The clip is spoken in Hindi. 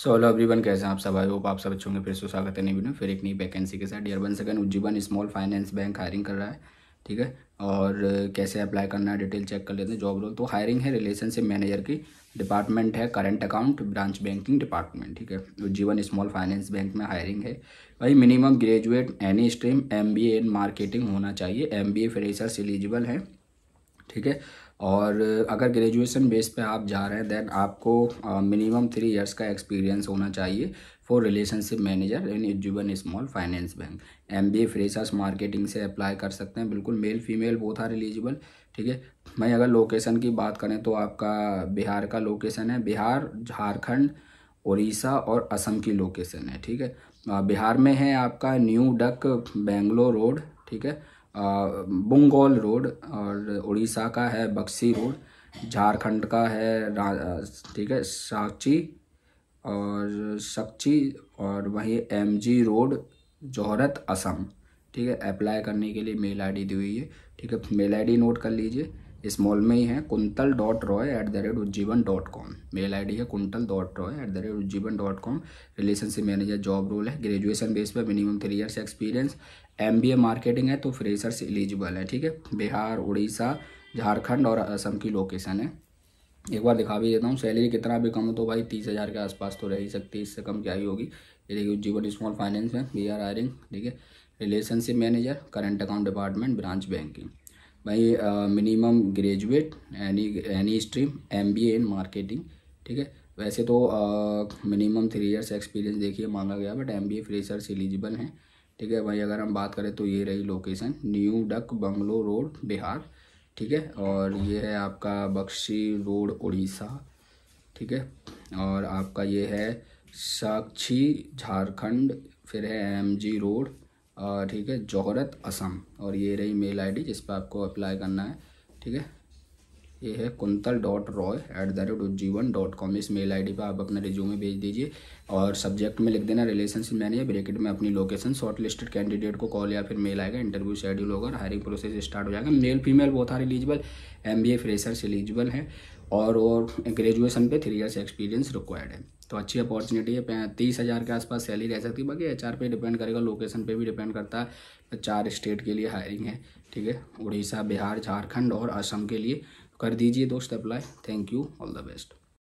सो हेलो एवरीवन कैसे हैं आप सब आई आप सब अच्छे होंगे फिर से स्वागत है नई वीडियो फिर एक नई वैकेंसी के साथ dear one second Ujjivan small finance bank hiring कर रहा है ठीक है और कैसे अप्लाई करना है डिटेल चेक कर लेते हैं जॉब रोल तो हायरिंग है रिलेशनशिप मैनेजर की डिपार्टमेंट है current account branch banking department ठीक है उज्जीवन स्मॉल फाइनेंस बैंक में हायरिंग है भाई minimum graduate any stream M B A in marketing होना चाहिए एम बी ए एलिजिबल है ठीक है और अगर ग्रेजुएशन बेस पे आप जा रहे हैं देन आपको मिनिमम थ्री इयर्स का एक्सपीरियंस होना चाहिए for relationship manager in Ujjivan small finance bank M B freshers marketing से अप्लाई कर सकते हैं बिल्कुल male female both are eligible ठीक है मैं अगर लोकेशन की बात करें तो आपका बिहार का लोकेशन है बिहार झारखंड उड़ीसा और असम की लोकेशन है ठीक है बिहार में है आपका न्यू डक बेंगलोर रोड ठीक है बंगाल रोड और उड़ीसा का है बक्सी रोड झारखंड का है ठीक है साची और सक्ची और वहीं M G road Jorhat Assam ठीक है अप्लाई करने के लिए मेल आईडी दी हुई है ठीक है मेल आईडी नोट कर लीजिए इस मॉल में ही है Kuntal dot Roy at the rate Ujjivan dot com mail I D है Kuntal dot Roy at the rate Ujjivan dot com relationship manager job role है ग्रेजुएशन बेस पर minimum three years experience M B A marketing है तो फ्रेशर्स एलिजिबल है ठीक है बिहार उड़ीसा झारखंड और असम की लोकेशन है एक बार दिखा भी देता हूँ सैलरी कितना भी कम हो तो भाई तीस हज़ार के आसपास तो रह ही सकती है इससे कम क्या ही होगी ये देखिए उज्जीवन स्मॉल फाइनेंस में वी आर आयरिंग ठीक है relationship manager current account department branch banking भाई minimum graduate any any stream M B A in marketing ठीक है वैसे तो मिनिमम थ्री इयर्स एक्सपीरियंस देखिए मांगा गया but M B A freshers eligible हैं ठीक है भाई अगर हम बात करें तो ये रही location new Dak bungalow road Bihar ठीक है और ये है आपका बख्शी रोड उड़ीसा ठीक है और आपका ये है साक्षी झारखंड फिर है एम जी रोड ठीक है जोहरत असम और ये रही मेल आईडी जिस पर आपको अप्लाई करना है ठीक है ये है Kuntal dot Roy at the rate Ujjivan dot com इस मेल आईडी पर आप अपना रिज्यूमे भेज दीजिए और सब्जेक्ट में लिख देना रिलेशनशिप मैनेजर ब्रेकेट में अपनी लोकेशन शॉर्ट लिस्टेड कैंडिडेट को कॉल या फिर मेल आएगा इंटरव्यू शेड्यूल होगा हायरिंग प्रोसेस स्टार्ट हो जाएगा मेल फीमेल बहुत सारे eligible M B freshers eligible हैं और ग्रेजुएशन पर थ्री ईयर्स एक्सपीरियंस रिक्वायर्ड है तो अच्छी अपॉर्चुनिटी है तीस हज़ार के आसपास सैलरी रह सकती है बाकी एच पे डिपेंड करेगा लोकेशन पे भी डिपेंड करता है तो चार स्टेट के लिए हायरिंग है ठीक है उड़ीसा बिहार झारखंड और असम के लिए कर दीजिए दोस्त apply thank you all the best